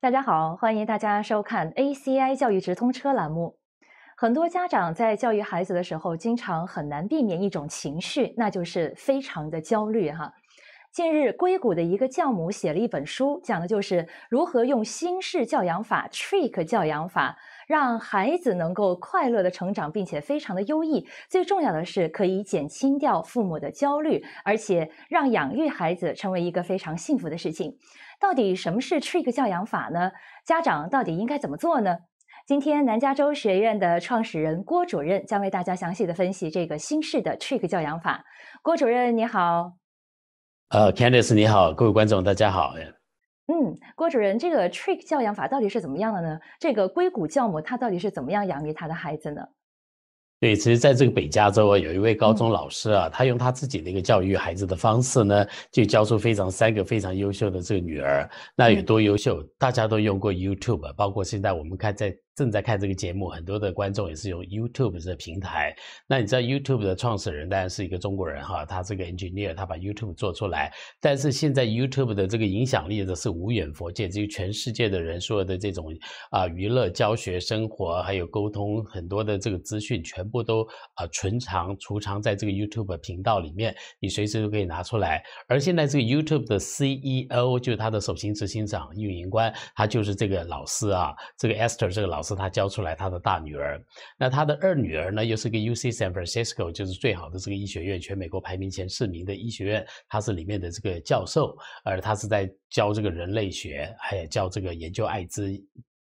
大家好，欢迎大家收看 ACI 教育直通车栏目。很多家长在教育孩子的时候，经常很难避免一种情绪，那就是非常的焦虑哈。近日，硅谷的一个教母写了一本书，讲的就是如何用新式教养法、trick 教养法，让孩子能够快乐的成长，并且非常的优异。最重要的是，可以减轻掉父母的焦虑，而且让养育孩子成为一个非常幸福的事情。到底什么是 Trick 教养法呢？家长到底应该怎么做呢？今天南加州学院的创始人郭主任将为大家详细的分析这个新式的 Trick 教养法。郭主任你好，呃 c a n d i c e 你好，各位观众大家好。嗯，郭主任，这个 Trick 教养法到底是怎么样的呢？这个硅谷教母她到底是怎么样养育她的孩子呢？对，其实在这个北加州啊，有一位高中老师啊，他用他自己的一个教育孩子的方式呢，就教出非常三个非常优秀的这个女儿。那有多优秀？大家都用过 YouTube，包括现在我们看在。正在看这个节目，很多的观众也是用 YouTube 这平台。那你知道 YouTube 的创始人当然是一个中国人哈，他这个 engineer 他把 YouTube 做出来。但是现在 YouTube 的这个影响力则是无远佛界，至于全世界的人说的这种啊娱乐、教学、生活还有沟通，很多的这个资讯全部都啊存藏储藏在这个 YouTube 频道里面，你随时都可以拿出来。而现在这个 YouTube 的 CEO 就是他的首席执行长、运营官，他就是这个老师啊，这个 Esther 这个老师。是他教出来他的大女儿，那他的二女儿呢，又是个 U C San Francisco，就是最好的这个医学院，全美国排名前四名的医学院，他是里面的这个教授，而他是在教这个人类学，还有教这个研究艾滋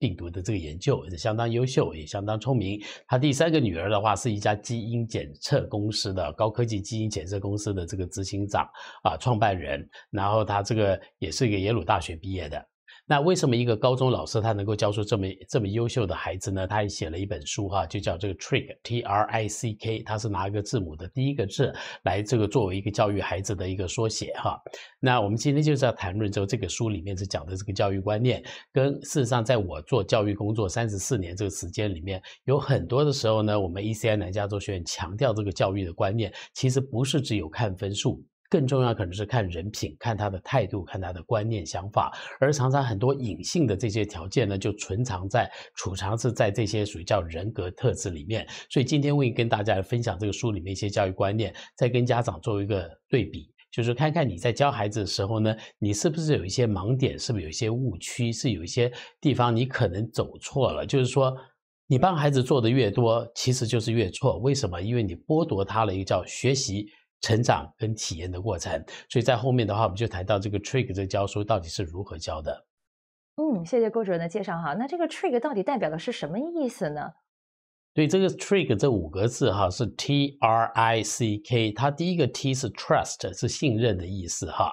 病毒的这个研究，相当优秀，也相当聪明。他第三个女儿的话，是一家基因检测公司的高科技基因检测公司的这个执行长啊，创办人，然后他这个也是一个耶鲁大学毕业的。那为什么一个高中老师他能够教出这么这么优秀的孩子呢？他也写了一本书哈，就叫这个 trick T R I C K，他是拿一个字母的第一个字来这个作为一个教育孩子的一个缩写哈。那我们今天就是要谈论就这个书里面是讲的这个教育观念，跟事实上在我做教育工作三十四年这个时间里面，有很多的时候呢，我们 E C I 南加州学院强调这个教育的观念，其实不是只有看分数。更重要可能是看人品，看他的态度，看他的观念想法，而常常很多隐性的这些条件呢，就存藏在储藏是在这些属于叫人格特质里面。所以今天会跟大家分享这个书里面一些教育观念，再跟家长做一个对比，就是看看你在教孩子的时候呢，你是不是有一些盲点，是不是有一些误区，是有一些地方你可能走错了。就是说，你帮孩子做的越多，其实就是越错。为什么？因为你剥夺他了一个叫学习。成长跟体验的过程，所以在后面的话，我们就谈到这个 trick 这教书到底是如何教的。嗯，谢谢郭主任的介绍哈。那这个 trick 到底代表的是什么意思呢？对，这个 trick 这五个字哈是 T R I C K，它第一个 T 是 trust，是信任的意思哈。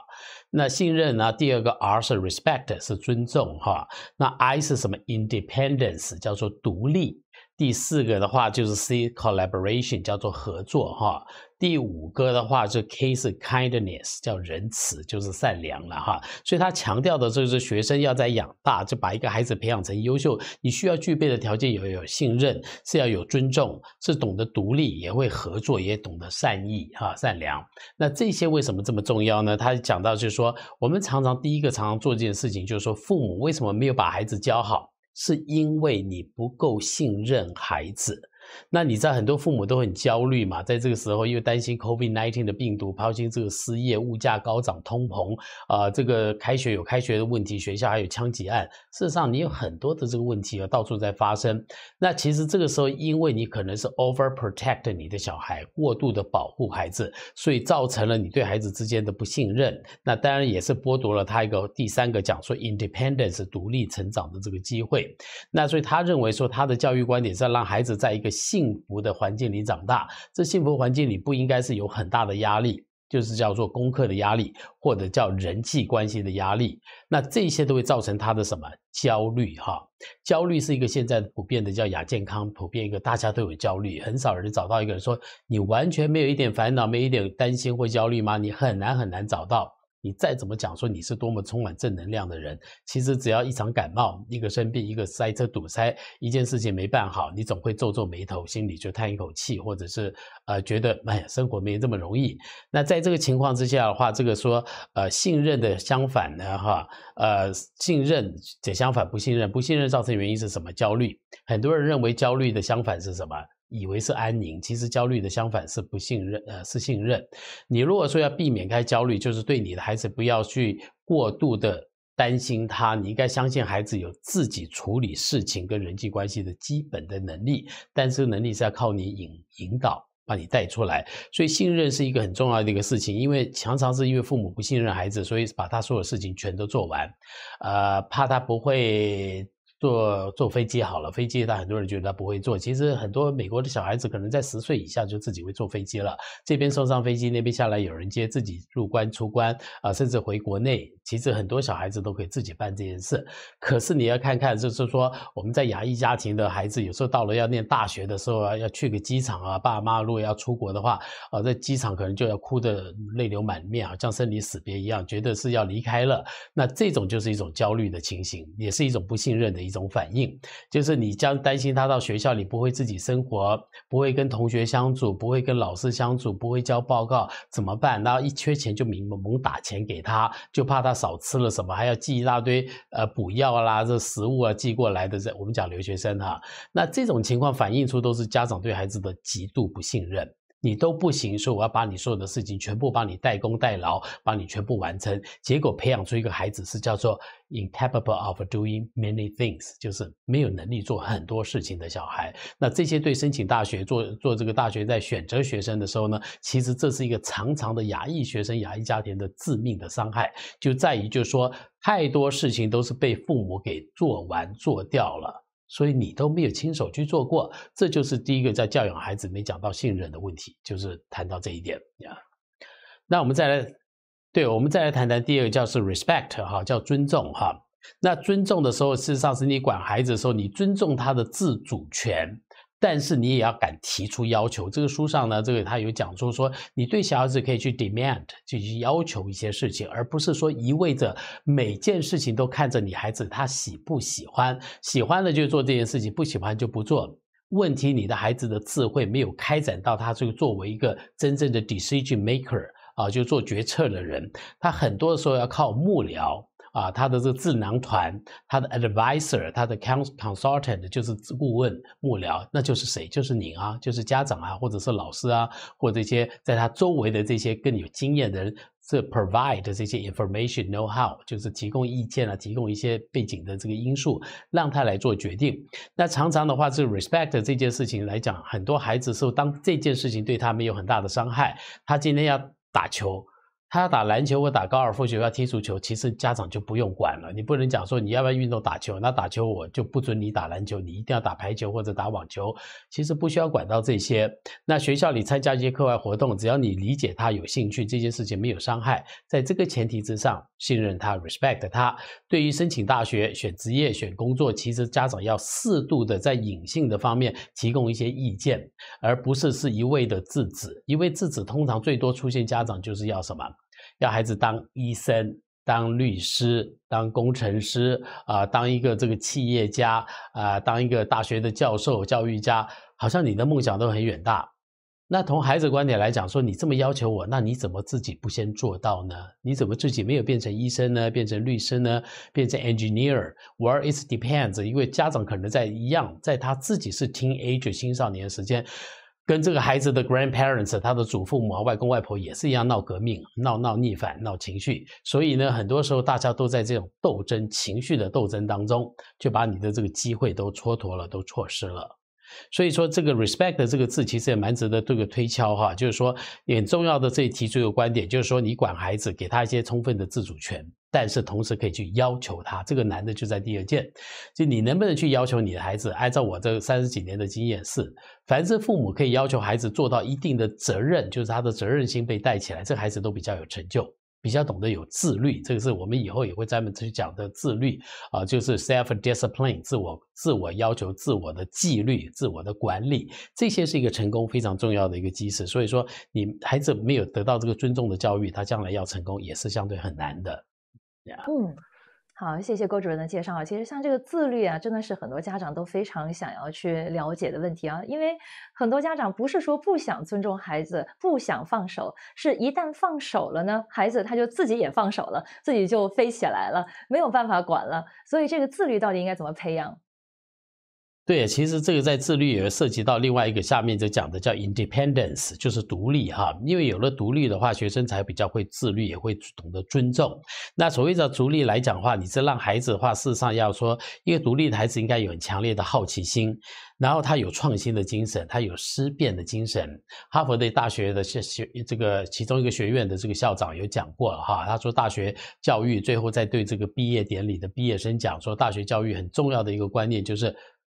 那信任呢，第二个 R 是 respect，是尊重哈。那 I 是什么？Independence，叫做独立。第四个的话就是 C collaboration，叫做合作哈。第五个的话，就 K 是 Kindness，叫仁慈，就是善良了哈。所以他强调的，就是学生要在养大，就把一个孩子培养成优秀，你需要具备的条件有有信任，是要有尊重，是懂得独立，也会合作，也懂得善意哈，善良。那这些为什么这么重要呢？他讲到就是说，我们常常第一个常常做这件事情，就是说父母为什么没有把孩子教好，是因为你不够信任孩子。那你知道很多父母都很焦虑嘛，在这个时候又担心 COVID-19 的病毒，抛心这个失业、物价高涨、通膨啊，这个开学有开学的问题，学校还有枪击案。事实上，你有很多的这个问题啊，到处在发生。那其实这个时候，因为你可能是 overprotect 你的小孩，过度的保护孩子，所以造成了你对孩子之间的不信任。那当然也是剥夺了他一个第三个，讲说 independence 独立成长的这个机会。那所以他认为说，他的教育观点是让孩子在一个。幸福的环境里长大，这幸福环境里不应该是有很大的压力，就是叫做功课的压力，或者叫人际关系的压力。那这些都会造成他的什么焦虑？哈，焦虑是一个现在普遍的叫亚健康，普遍一个大家都有焦虑，很少人找到一个人说你完全没有一点烦恼，没有一点担心或焦虑吗？你很难很难找到。你再怎么讲说你是多么充满正能量的人，其实只要一场感冒，一个生病，一个塞车堵塞，一件事情没办好，你总会皱皱眉头，心里就叹一口气，或者是呃觉得哎呀生活没这么容易。那在这个情况之下的话，这个说呃信任的相反呢哈呃信任这相反不信任，不信任造成原因是什么？焦虑，很多人认为焦虑的相反是什么？以为是安宁，其实焦虑的相反是不信任，呃，是信任。你如果说要避免开焦虑，就是对你的孩子不要去过度的担心他，你应该相信孩子有自己处理事情跟人际关系的基本的能力，但是能力是要靠你引引导，把你带出来。所以信任是一个很重要的一个事情，因为常常是因为父母不信任孩子，所以把他所有事情全都做完，呃，怕他不会。坐坐飞机好了，飞机他很多人觉得他不会坐，其实很多美国的小孩子可能在十岁以下就自己会坐飞机了。这边送上飞机，那边下来有人接，自己入关出关啊，甚至回国内。其实很多小孩子都可以自己办这件事。可是你要看看，就是说我们在亚裔家庭的孩子，有时候到了要念大学的时候啊，要去个机场啊，爸爸妈妈如果要出国的话啊，在机场可能就要哭得泪流满面，好像生离死别一样，觉得是要离开了。那这种就是一种焦虑的情形，也是一种不信任的。一种反应就是你将担心他到学校里不会自己生活，不会跟同学相处，不会跟老师相处，不会交报告，怎么办？然后一缺钱就猛猛打钱给他，就怕他少吃了什么，还要寄一大堆呃补药啦、这食物啊寄过来的。这我们讲留学生哈，那这种情况反映出都是家长对孩子的极度不信任。你都不行，所以我要把你所有的事情全部帮你代工代劳，帮你全部完成。结果培养出一个孩子是叫做 i n c a p a b l e of doing many things，就是没有能力做很多事情的小孩。那这些对申请大学做做这个大学在选择学生的时候呢，其实这是一个长长的牙裔学生牙医家庭的致命的伤害，就在于就是说太多事情都是被父母给做完做掉了。所以你都没有亲手去做过，这就是第一个在教养孩子没讲到信任的问题，就是谈到这一点呀。那我们再来，对，我们再来谈谈第二个，叫是 respect 哈，叫尊重哈。那尊重的时候，事实上是你管孩子的时候，你尊重他的自主权。但是你也要敢提出要求。这个书上呢，这个他有讲出说，你对小孩子可以去 demand，就去要求一些事情，而不是说一味着每件事情都看着你孩子他喜不喜欢，喜欢的就做这件事情，不喜欢就不做。问题你的孩子的智慧没有开展到，他这个作为一个真正的 decision maker 啊，就做决策的人，他很多时候要靠幕僚。啊，他的这个智囊团，他的 adviser，他的 couns consultant 就是顾问、幕僚，那就是谁？就是你啊，就是家长啊，或者是老师啊，或这些在他周围的这些更有经验的人，这 provide 这些 information know how，就是提供意见啊，提供一些背景的这个因素，让他来做决定。那常常的话，是 respect 这件事情来讲，很多孩子是当这件事情对他没有很大的伤害，他今天要打球。他要打篮球或打高尔夫球，要踢足球，其实家长就不用管了。你不能讲说你要不要运动打球，那打球我就不准你打篮球，你一定要打排球或者打网球。其实不需要管到这些。那学校里参加一些课外活动，只要你理解他有兴趣，这件事情没有伤害，在这个前提之上，信任他，respect 他。对于申请大学、选职业、选工作，其实家长要适度的在隐性的方面提供一些意见，而不是是一味的制止。一味制止，通常最多出现家长就是要什么？教孩子当医生、当律师、当工程师啊，当一个这个企业家啊，当一个大学的教授、教育家，好像你的梦想都很远大。那从孩子观点来讲，说你这么要求我，那你怎么自己不先做到呢？你怎么自己没有变成医生呢？变成律师呢？变成 engineer？w h e r e i s depends，因为家长可能在一样，在他自己是 teenager，青少年时间。跟这个孩子的 grandparents，他的祖父母啊、外公外婆也是一样，闹革命、闹闹逆反、闹情绪，所以呢，很多时候大家都在这种斗争情绪的斗争当中，就把你的这个机会都蹉跎了，都错失了。所以说，这个 respect 的这个字其实也蛮值得这个推敲哈。就是说，很重要的这一提出一个观点，就是说，你管孩子，给他一些充分的自主权，但是同时可以去要求他。这个难的就在第二件，就你能不能去要求你的孩子，按照我这三十几年的经验，是凡是父母可以要求孩子做到一定的责任，就是他的责任心被带起来，这孩子都比较有成就。比较懂得有自律，这个是我们以后也会专门去讲的自律啊，就是 self discipline 自我、自我要求、自我的纪律、自我的管理，这些是一个成功非常重要的一个基石。所以说，你孩子没有得到这个尊重的教育，他将来要成功也是相对很难的，对嗯。好，谢谢郭主任的介绍啊。其实像这个自律啊，真的是很多家长都非常想要去了解的问题啊。因为很多家长不是说不想尊重孩子、不想放手，是一旦放手了呢，孩子他就自己也放手了，自己就飞起来了，没有办法管了。所以这个自律到底应该怎么培养？对，其实这个在自律也涉及到另外一个下面就讲的叫 independence，就是独立哈。因为有了独立的话，学生才比较会自律，也会懂得尊重。那所谓的独立来讲话，你是让孩子的话，事实上要说，因为独立的孩子应该有很强烈的好奇心，然后他有创新的精神，他有思辨的精神。哈佛的大学的学学这个其中一个学院的这个校长有讲过哈，他说大学教育最后在对这个毕业典礼的毕业生讲说，大学教育很重要的一个观念就是。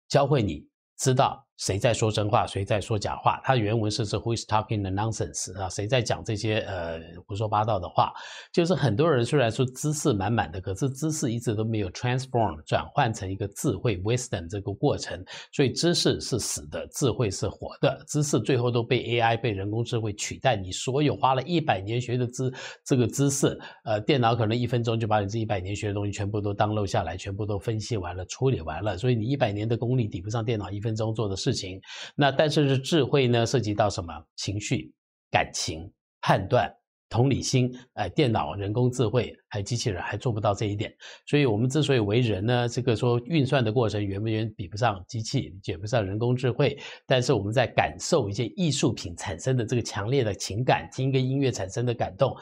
教会你知道。谁在说真话，谁在说假话？它原文是是 w h o i s talking nonsense” 啊，谁在讲这些呃胡说八道的话？就是很多人虽然说知识满满的，可是知识一直都没有 transform 转换成一个智慧 wisdom 这个过程。所以知识是死的，智慧是活的。知识最后都被 AI 被人工智慧取代，你所有花了一百年学的知这个知识，呃，电脑可能一分钟就把你这一百年学的东西全部都当 d 下来，全部都分析完了、处理完了。所以你一百年的功力抵不上电脑一分钟做的事。事情，那但是是智慧呢？涉及到什么情绪、感情、判断、同理心？哎，电脑、人工智慧还机器人还做不到这一点。所以我们之所以为人呢，这个说运算的过程远远比不上机器，解不上人工智慧。但是我们在感受一些艺术品产生的这个强烈的情感，听一个音乐产生的感动。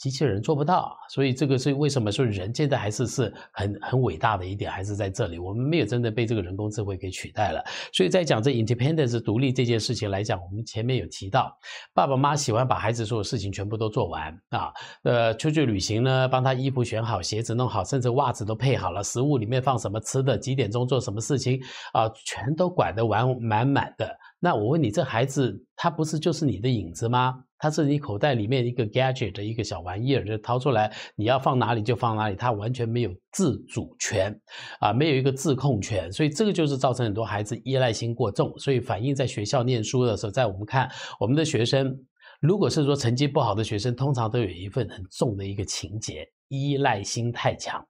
机器人做不到，所以这个是为什么说人现在还是是很很伟大的一点，还是在这里，我们没有真的被这个人工智慧给取代了。所以在讲这 independence 独立这件事情来讲，我们前面有提到，爸爸妈喜欢把孩子所有事情全部都做完啊，呃，出去旅行呢，帮他衣服选好、鞋子弄好，甚至袜子都配好了，食物里面放什么吃的，几点钟做什么事情啊，全都管得完满满的。那我问你，这孩子他不是就是你的影子吗？他是你口袋里面一个 gadget 的一个小玩意儿，就掏出来，你要放哪里就放哪里，他完全没有自主权，啊，没有一个自控权，所以这个就是造成很多孩子依赖心过重，所以反映在学校念书的时候，在我们看我们的学生，如果是说成绩不好的学生，通常都有一份很重的一个情节，依赖心太强。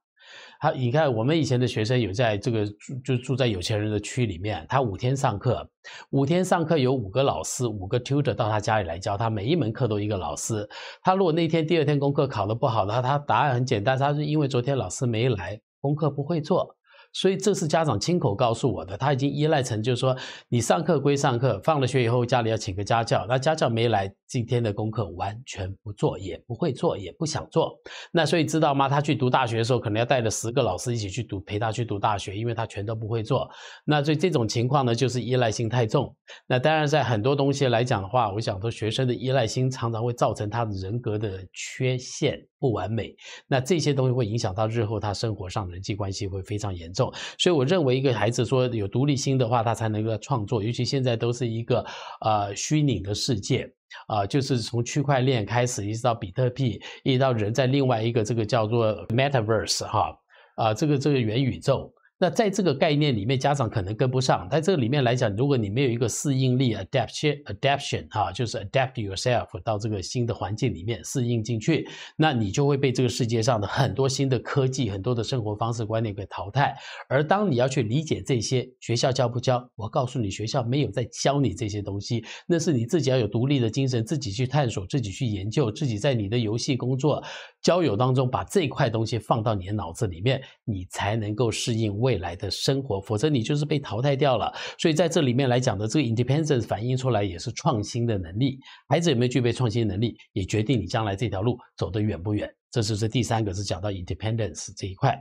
他，你看，我们以前的学生有在这个住，就住在有钱人的区里面。他五天上课，五天上课有五个老师，五个 tutor 到他家里来教他，每一门课都一个老师。他如果那天第二天功课考得不好的话，他答案很简单，他是因为昨天老师没来，功课不会做。所以这是家长亲口告诉我的，他已经依赖成，就是说，你上课归上课，放了学以后家里要请个家教，那家教没来，今天的功课完全不做，也不会做，也不想做。那所以知道吗？他去读大学的时候，可能要带着十个老师一起去读，陪他去读大学，因为他全都不会做。那所以这种情况呢，就是依赖性太重。那当然，在很多东西来讲的话，我想说学生的依赖心常常会造成他的人格的缺陷。不完美，那这些东西会影响到日后他生活上人际关系会非常严重，所以我认为一个孩子说有独立心的话，他才能够创作。尤其现在都是一个呃虚拟的世界，啊，就是从区块链开始，一直到比特币，一直到人在另外一个这个叫做 Metaverse 哈，啊，这个这个元宇宙。那在这个概念里面，家长可能跟不上。在这个里面来讲，如果你没有一个适应力 （adaption），adaption 啊，就是 adapt yourself 到这个新的环境里面适应进去，那你就会被这个世界上的很多新的科技、很多的生活方式观念给淘汰。而当你要去理解这些，学校教不教？我告诉你，学校没有在教你这些东西，那是你自己要有独立的精神，自己去探索、自己去研究、自己在你的游戏、工作、交友当中把这块东西放到你的脑子里面，你才能够适应未。未来的生活，否则你就是被淘汰掉了。所以在这里面来讲的这个 independence 反映出来也是创新的能力。孩子有没有具备创新能力，也决定你将来这条路走得远不远。这就是第三个是讲到 independence 这一块。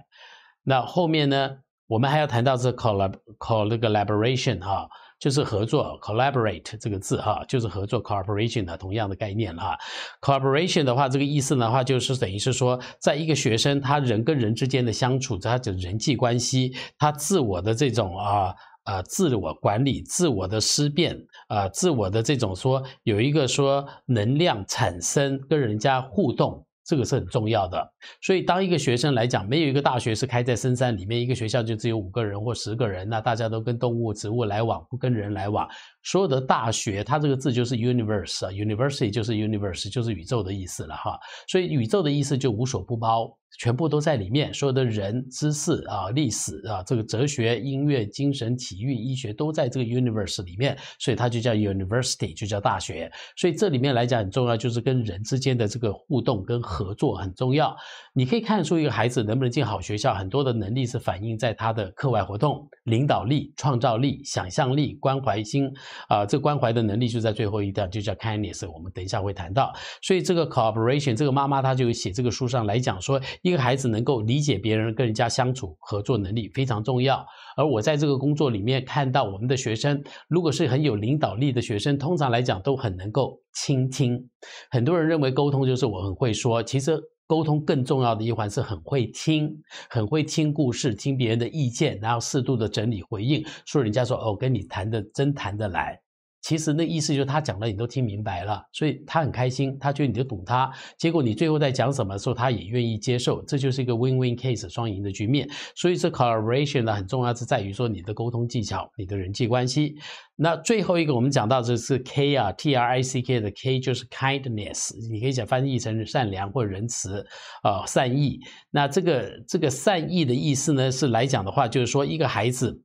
那后面呢，我们还要谈到是 collab，call collaboration 啊。就是合作，collaborate 这个字哈，就是合作，corporation 的同样的概念了。corporation 的话，这个意思的话，就是等于是说，在一个学生他人跟人之间的相处，他的人际关系，他自我的这种啊啊自我管理、自我的思辨啊、自我的这种说有一个说能量产生跟人家互动。这个是很重要的，所以当一个学生来讲，没有一个大学是开在深山里面，一个学校就只有五个人或十个人，那大家都跟动物、植物来往，不跟人来往。所有的大学，它这个字就是 universe，university 就是 universe，就是宇宙的意思了哈。所以宇宙的意思就无所不包。全部都在里面，所有的人、知识啊、历史啊、这个哲学、音乐、精神、体育、医学都在这个 universe 里面，所以它就叫 university，就叫大学。所以这里面来讲很重要，就是跟人之间的这个互动跟合作很重要。你可以看出一个孩子能不能进好学校，很多的能力是反映在他的课外活动、领导力、创造力、想象力、关怀心啊，这关怀的能力就在最后一条，就叫 kindness。我们等一下会谈到。所以这个 cooperation，这个妈妈她就写这个书上来讲说。一个孩子能够理解别人，跟人家相处合作能力非常重要。而我在这个工作里面看到，我们的学生如果是很有领导力的学生，通常来讲都很能够倾听。很多人认为沟通就是我很会说，其实沟通更重要的一环是很会听，很会听故事，听别人的意见，然后适度的整理回应，说人家说哦，跟你谈的真谈得来。其实那意思就是他讲的你都听明白了，所以他很开心，他觉得你就懂他。结果你最后在讲什么的时候，他也愿意接受，这就是一个 win-win case 双赢的局面。所以这 collaboration 呢很重要，是在于说你的沟通技巧，你的人际关系。那最后一个我们讲到就是 K 啊 T R I C K 的 K 就是 kindness，你可以讲翻译成善良或仁慈，啊善意。那这个这个善意的意思呢是来讲的话，就是说一个孩子。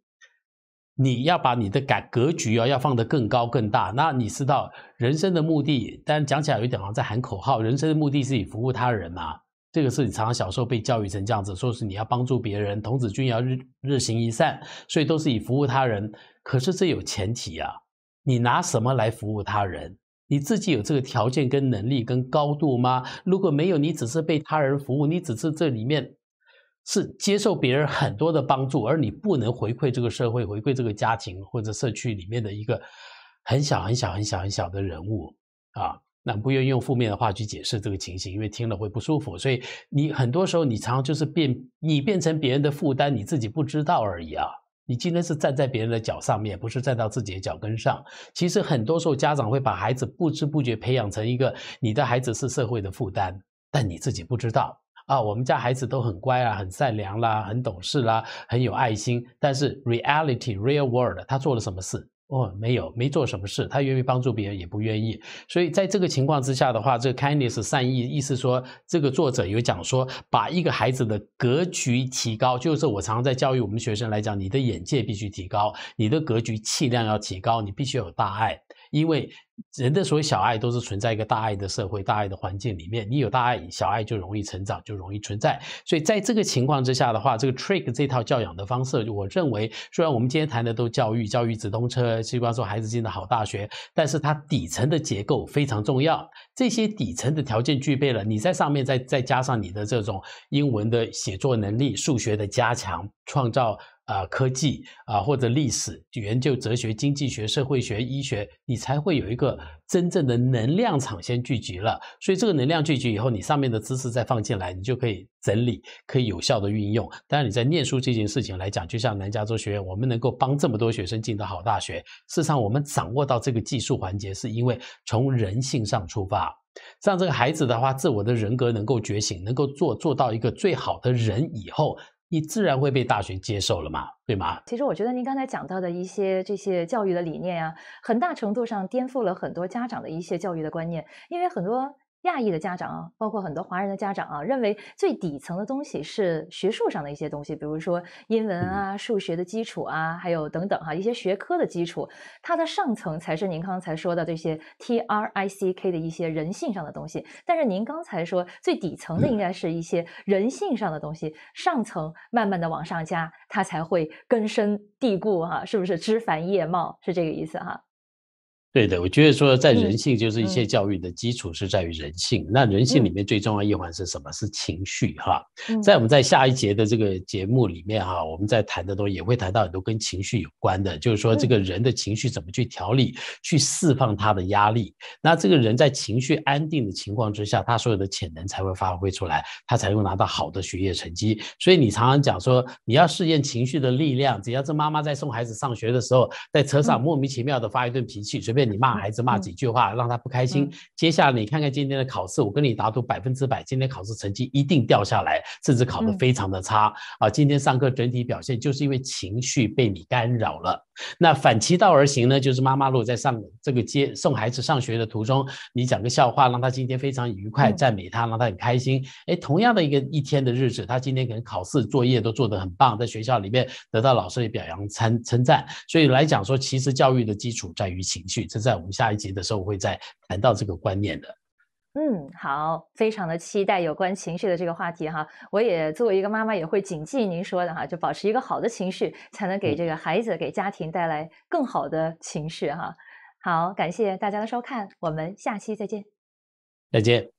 你要把你的改格局啊，要放得更高更大。那你知道人生的目的？但讲起来有点好像在喊口号。人生的目的是以服务他人嘛？这个是你常常小时候被教育成这样子，说是你要帮助别人，童子军要日日行一善，所以都是以服务他人。可是这有前提啊，你拿什么来服务他人？你自己有这个条件跟能力跟高度吗？如果没有，你只是被他人服务，你只是这里面。是接受别人很多的帮助，而你不能回馈这个社会、回馈这个家庭或者社区里面的一个很小、很小、很小、很小的人物啊。那不愿意用负面的话去解释这个情形，因为听了会不舒服。所以你很多时候你常就是变，你变成别人的负担，你自己不知道而已啊。你今天是站在别人的脚上面，不是站到自己的脚跟上。其实很多时候家长会把孩子不知不觉培养成一个，你的孩子是社会的负担，但你自己不知道。啊，我们家孩子都很乖啊，很善良啦，很懂事啦，很有爱心。但是 reality real world，他做了什么事？哦，没有，没做什么事。他愿意帮助别人，也不愿意。所以在这个情况之下的话，这 kindness 善意，意思说，这个作者有讲说，把一个孩子的格局提高，就是我常常在教育我们学生来讲，你的眼界必须提高，你的格局气量要提高，你必须有大爱。因为人的所有小爱都是存在一个大爱的社会、大爱的环境里面，你有大爱，小爱就容易成长，就容易存在。所以在这个情况之下的话，这个 trick 这套教养的方式，我认为虽然我们今天谈的都教育、教育直通车，希望说孩子进的好大学，但是它底层的结构非常重要。这些底层的条件具备了，你在上面再再加上你的这种英文的写作能力、数学的加强、创造。啊，科技啊，或者历史研究、哲学、经济学、社会学、医学，你才会有一个真正的能量场先聚集了。所以这个能量聚集以后，你上面的知识再放进来，你就可以整理，可以有效的运用。当然你在念书这件事情来讲，就像南加州学院，我们能够帮这么多学生进到好大学。事实上，我们掌握到这个技术环节，是因为从人性上出发，让这个孩子的话，自我的人格能够觉醒，能够做做到一个最好的人以后。你自然会被大学接受了嘛，对吗？其实我觉得您刚才讲到的一些这些教育的理念呀，很大程度上颠覆了很多家长的一些教育的观念，因为很多。亚裔的家长啊，包括很多华人的家长啊，认为最底层的东西是学术上的一些东西，比如说英文啊、数学的基础啊，还有等等哈，一些学科的基础。它的上层才是您刚才说的这些 T R I C K 的一些人性上的东西。但是您刚才说最底层的应该是一些人性上的东西，上层慢慢的往上加，它才会根深蒂固哈，是不是枝繁叶茂？是这个意思哈。对的，我觉得说在人性就是一切教育的基础，是在于人性。那人性里面最重要一环是什么？是情绪哈。在我们在下一节的这个节目里面哈，我们在谈的东西也会谈到很多跟情绪有关的，就是说这个人的情绪怎么去调理，去释放他的压力。那这个人在情绪安定的情况之下，他所有的潜能才会发挥出来，他才会拿到好的学业成绩。所以你常常讲说，你要试验情绪的力量。只要是妈妈在送孩子上学的时候，在车上莫名其妙的发一顿脾气，随便。你骂孩子骂几句话，让他不开心。接下来你看看今天的考试，我跟你打赌百分之百，今天考试成绩一定掉下来，甚至考得非常的差啊！今天上课整体表现就是因为情绪被你干扰了。那反其道而行呢？就是妈妈，如果在上这个接送孩子上学的途中，你讲个笑话，让他今天非常愉快，赞美他，让他很开心。哎，同样的一个一天的日子，他今天可能考试、作业都做得很棒，在学校里面得到老师的表扬、称称赞。所以来讲说，其实教育的基础在于情绪，这在我们下一集的时候会再谈到这个观念的。嗯，好，非常的期待有关情绪的这个话题哈。我也作为一个妈妈，也会谨记您说的哈，就保持一个好的情绪，才能给这个孩子、给家庭带来更好的情绪哈。好，感谢大家的收看，我们下期再见。再见。